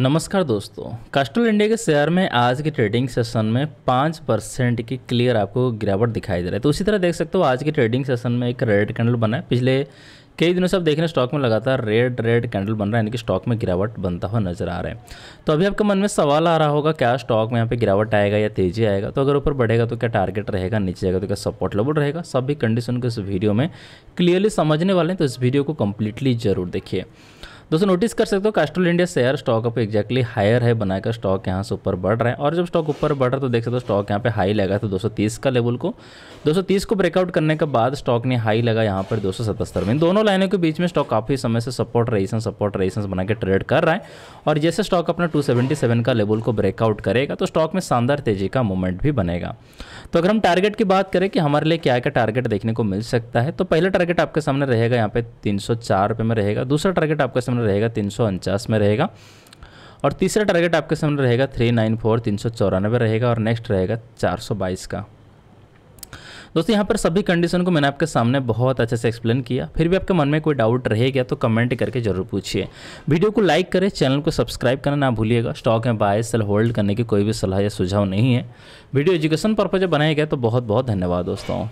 नमस्कार दोस्तों कास्टल इंडिया के शेयर में आज के ट्रेडिंग सेशन में पाँच परसेंट की क्लियर आपको गिरावट दिखाई दे रहा है तो उसी तरह देख सकते हो आज के ट्रेडिंग सेशन में एक रेड कैंडल बना है पिछले कई दिनों से आप देख रहे हैं स्टॉक में लगातार रेड रेड कैंडल बन रहा है यानी कि स्टॉक में गिरावट बनता हुआ नजर आ रहा है तो अभी आपके मन में सवाल आ रहा होगा क्या स्टॉक में यहाँ पे गिरावट आएगा या तेजी आएगा तो अगर ऊपर बढ़ेगा तो क्या टारगेट रहेगा नीचे जाएगा तो क्या सपोर्ट लेवल रहेगा सभी कंडीशन को इस वीडियो में क्लियरली समझने वाले हैं तो इस वीडियो को कम्प्लीटली जरूर देखिए दोस्तों नोटिस कर सकते हो कैस्ट्रोल इंडिया शेयर स्टॉक अब एक्जैक्टली हायर है बनाकर स्टॉक यहाँ से ऊपर बढ़ रहे हैं और जब स्टॉक ऊपर बढ़ रहा है तो देख सकते हो स्टॉक यहाँ पे हाई लगा था 230 का लेवल को 230 को ब्रेकआउट करने के बाद स्टॉक ने हाई लगा यहाँ पर दो में दोनों लाइनों के बीच में स्टॉक काफ़ी समय से सपोर्ट रेसन सपोर्ट रेसन बना के ट्रेड कर रहा है और जैसे स्टॉक अपना टू का लेवल को ब्रेकआउट करेगा तो स्टॉक में शानदार तेजी का मूवमेंट भी बनेगा तो अगर हम टारगेट की बात करें कि हमारे लिए क्या क्या टारगेट देखने को मिल सकता है तो पहला टारगेट आपके सामने रहेगा यहाँ पे तीन सौ में रहेगा दूसरा टारगेट आपके सामने सामने रहेगा तीन में रहेगा और तीसरा टारगेट आपके सामने रहेगा थ्री नाइन फोर तीन सौ चौरानवे रहेगा और नेक्स्ट रहेगा चार सौ बाईस का दोस्तों यहाँ पर सभी कंडीशन को मैंने आपके सामने बहुत अच्छे से एक्सप्लेन किया फिर भी आपके मन में कोई डाउट रहेगा तो कमेंट करके जरूर पूछिए वीडियो को लाइक करें चैनल को सब्सक्राइब करना ना भूलिएगा स्टॉक में बाय सेल होल्ड करने की कोई भी सलाह या सुझाव नहीं है वीडियो एजुकेशन पर्पज बनाया गया तो बहुत बहुत धन्यवाद दोस्तों